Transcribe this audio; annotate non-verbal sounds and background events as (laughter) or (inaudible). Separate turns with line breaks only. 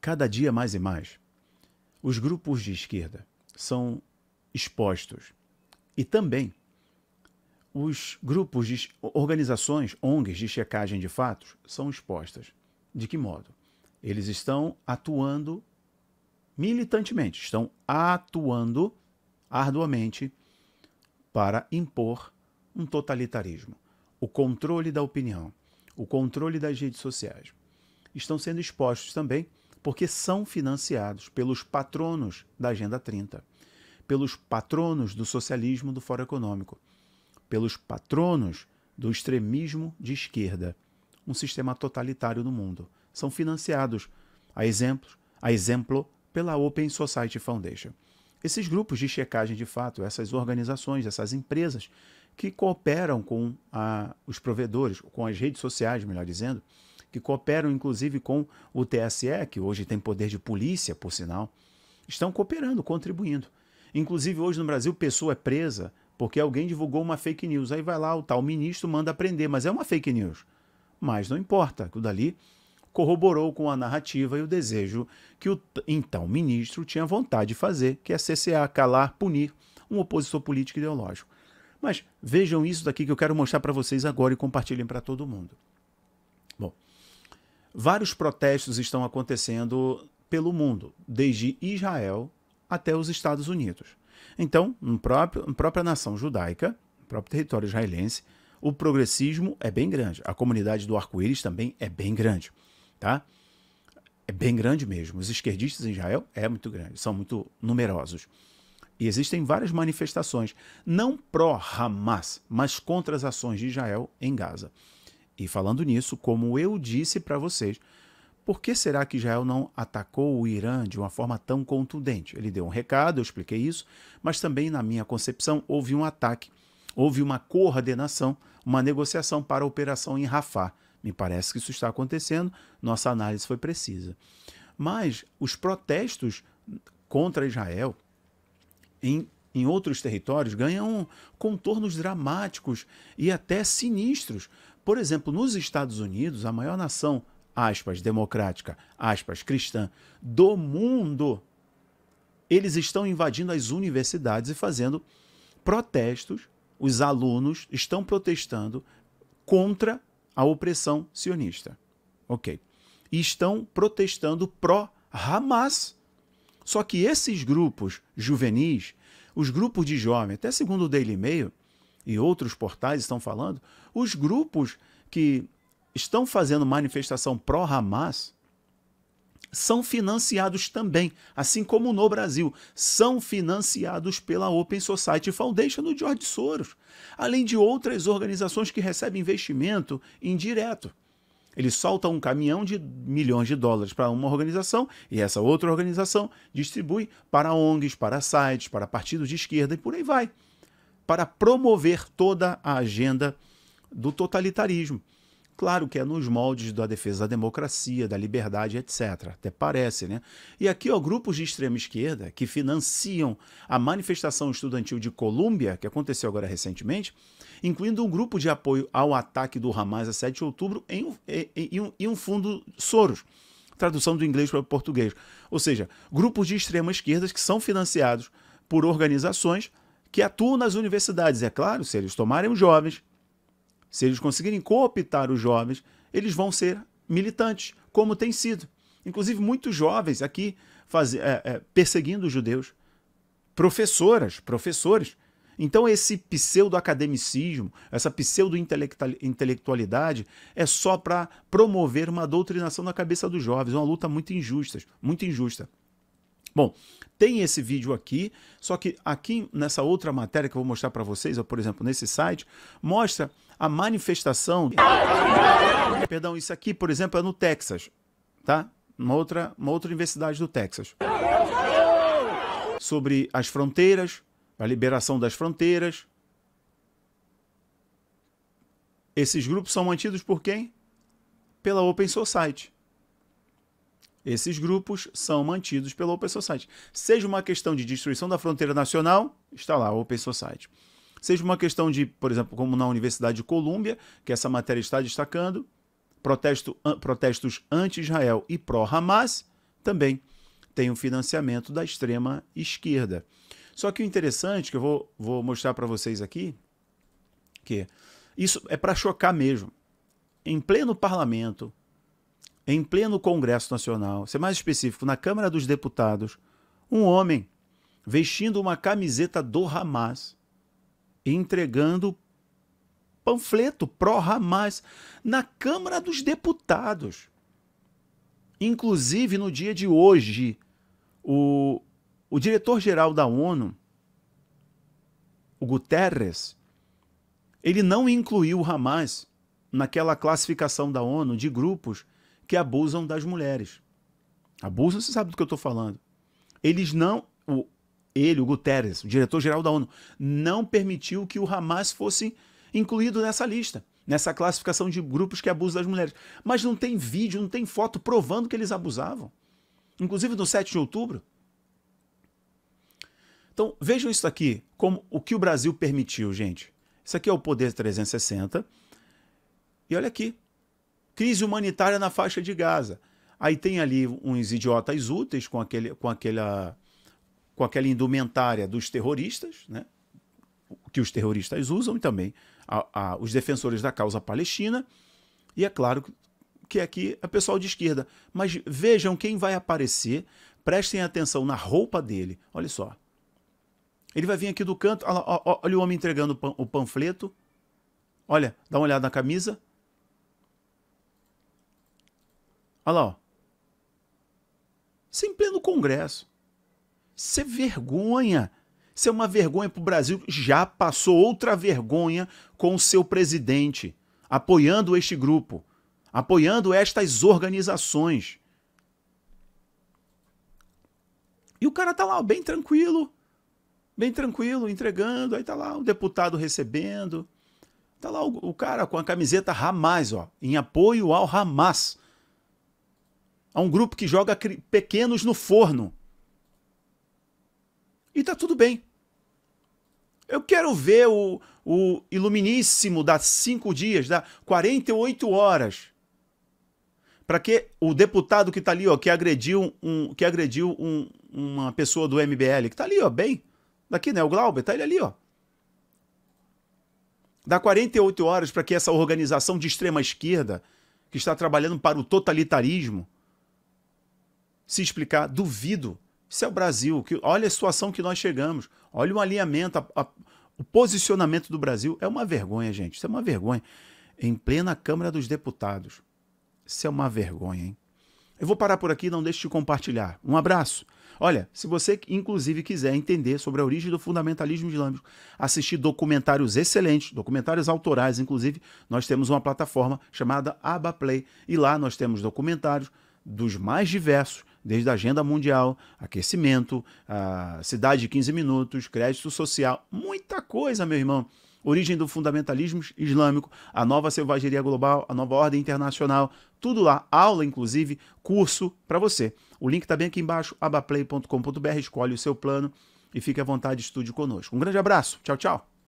cada dia mais e mais. Os grupos de esquerda são expostos e também os grupos de organizações, ONGs de checagem de fatos são expostas. De que modo? Eles estão atuando militantemente, estão atuando arduamente para impor um totalitarismo, o controle da opinião, o controle das redes sociais. Estão sendo expostos também porque são financiados pelos patronos da Agenda 30, pelos patronos do socialismo do Fórum Econômico, pelos patronos do extremismo de esquerda, um sistema totalitário no mundo. São financiados, a exemplo, a exemplo pela Open Society Foundation. Esses grupos de checagem de fato, essas organizações, essas empresas que cooperam com a, os provedores, com as redes sociais, melhor dizendo, que cooperam inclusive com o TSE, que hoje tem poder de polícia, por sinal, estão cooperando, contribuindo. Inclusive, hoje no Brasil, pessoa é presa porque alguém divulgou uma fake news. Aí vai lá, o tal ministro manda prender, mas é uma fake news. Mas não importa, aquilo dali corroborou com a narrativa e o desejo que o então ministro tinha vontade de fazer, que é CCA calar, punir um opositor político ideológico. Mas vejam isso daqui que eu quero mostrar para vocês agora e compartilhem para todo mundo. Vários protestos estão acontecendo pelo mundo, desde Israel até os Estados Unidos. Então, na próprio, própria nação judaica, no próprio território israelense, o progressismo é bem grande. A comunidade do arco-íris também é bem grande. Tá? É bem grande mesmo. Os esquerdistas em Israel é muito grande, são muito numerosos. E existem várias manifestações, não pró-Hamas, mas contra as ações de Israel em Gaza. E falando nisso, como eu disse para vocês, por que será que Israel não atacou o Irã de uma forma tão contundente? Ele deu um recado, eu expliquei isso, mas também, na minha concepção, houve um ataque, houve uma coordenação, uma negociação para a operação em Rafah. Me parece que isso está acontecendo, nossa análise foi precisa. Mas os protestos contra Israel em, em outros territórios ganham contornos dramáticos e até sinistros por exemplo, nos Estados Unidos, a maior nação, aspas, democrática, aspas, cristã, do mundo, eles estão invadindo as universidades e fazendo protestos. Os alunos estão protestando contra a opressão sionista. Ok. E estão protestando pró-Hamas. Só que esses grupos juvenis, os grupos de jovens, até segundo o Daily Mail, e outros portais estão falando, os grupos que estão fazendo manifestação pró-Hamas são financiados também, assim como no Brasil, são financiados pela Open Society Foundation do George Soros, além de outras organizações que recebem investimento indireto. Eles soltam um caminhão de milhões de dólares para uma organização e essa outra organização distribui para ONGs, para sites, para partidos de esquerda e por aí vai para promover toda a agenda do totalitarismo. Claro que é nos moldes da defesa da democracia, da liberdade, etc. Até parece, né? E aqui, ó, grupos de extrema esquerda que financiam a manifestação estudantil de Colômbia, que aconteceu agora recentemente, incluindo um grupo de apoio ao ataque do Hamas a 7 de outubro em, em, em, em um fundo Soros. Tradução do inglês para o português. Ou seja, grupos de extrema esquerda que são financiados por organizações que atuam nas universidades. É claro, se eles tomarem os jovens, se eles conseguirem cooptar os jovens, eles vão ser militantes, como tem sido. Inclusive, muitos jovens aqui faz, é, é, perseguindo os judeus, professoras, professores. Então, esse pseudo-academicismo, essa pseudo-intelectualidade é só para promover uma doutrinação na cabeça dos jovens, é uma luta muito injusta, muito injusta. Bom, tem esse vídeo aqui, só que aqui nessa outra matéria que eu vou mostrar para vocês, ou, por exemplo, nesse site, mostra a manifestação. (laughs) Perdão, isso aqui, por exemplo, é no Texas, tá? Uma outra, uma outra universidade do Texas. Sobre as fronteiras, a liberação das fronteiras. Esses grupos são mantidos por quem? Pela Open Society. Esses grupos são mantidos pela Open Society. Seja uma questão de destruição da fronteira nacional, está lá a Open Society. Seja uma questão de, por exemplo, como na Universidade de Colômbia, que essa matéria está destacando, protesto, protestos anti-Israel e pró-Hamas, também tem o um financiamento da extrema esquerda. Só que o interessante, que eu vou, vou mostrar para vocês aqui, que isso é para chocar mesmo. Em pleno parlamento, em pleno Congresso Nacional, ser é mais específico, na Câmara dos Deputados, um homem vestindo uma camiseta do Hamas entregando panfleto pró-Hamas na Câmara dos Deputados. Inclusive, no dia de hoje, o, o diretor-geral da ONU, o Guterres, ele não incluiu o Hamas naquela classificação da ONU de grupos que abusam das mulheres. Abuso, você sabe do que eu estou falando. Eles não. O, ele, o Guterres, o diretor-geral da ONU, não permitiu que o Hamas fosse incluído nessa lista, nessa classificação de grupos que abusam das mulheres. Mas não tem vídeo, não tem foto provando que eles abusavam. Inclusive no 7 de outubro. Então vejam isso aqui, como o que o Brasil permitiu, gente. Isso aqui é o Poder 360. E olha aqui, Crise humanitária na faixa de Gaza. Aí tem ali uns idiotas úteis com, aquele, com, aquela, com aquela indumentária dos terroristas, né? que os terroristas usam, e também a, a, os defensores da causa palestina. E é claro que aqui é pessoal de esquerda. Mas vejam quem vai aparecer, prestem atenção na roupa dele. Olha só. Ele vai vir aqui do canto, olha, olha, olha o homem entregando o panfleto. Olha, dá uma olhada na camisa. Olha lá, ó. Isso é em pleno Congresso. Isso é vergonha. Isso é uma vergonha para o Brasil. Já passou outra vergonha com o seu presidente, apoiando este grupo, apoiando estas organizações. E o cara tá lá, ó, bem tranquilo, bem tranquilo, entregando. Aí tá lá o deputado recebendo. Tá lá o, o cara com a camiseta Hamas, ó, em apoio ao Hamas a um grupo que joga pequenos no forno. E tá tudo bem. Eu quero ver o, o iluminíssimo das cinco dias, da 48 horas, para que o deputado que está ali, ó, que agrediu, um, que agrediu um, uma pessoa do MBL, que está ali, ó, bem, daqui, né, o Glauber, tá ele ali, ó. Dá 48 horas para que essa organização de extrema esquerda, que está trabalhando para o totalitarismo, se explicar. Duvido. Isso é o Brasil. Que, olha a situação que nós chegamos. Olha o alinhamento, a, a, o posicionamento do Brasil. É uma vergonha, gente. Isso é uma vergonha. Em plena Câmara dos Deputados. Isso é uma vergonha, hein? Eu vou parar por aqui, não deixe de compartilhar. Um abraço. Olha, se você inclusive quiser entender sobre a origem do fundamentalismo islâmico, assistir documentários excelentes, documentários autorais, inclusive, nós temos uma plataforma chamada Abaplay e lá nós temos documentários dos mais diversos desde a agenda mundial, aquecimento, a cidade de 15 minutos, crédito social, muita coisa, meu irmão. Origem do fundamentalismo islâmico, a nova selvageria global, a nova ordem internacional, tudo lá, aula inclusive, curso para você. O link está bem aqui embaixo, abaplay.com.br, escolhe o seu plano e fique à vontade, estude conosco. Um grande abraço, tchau, tchau.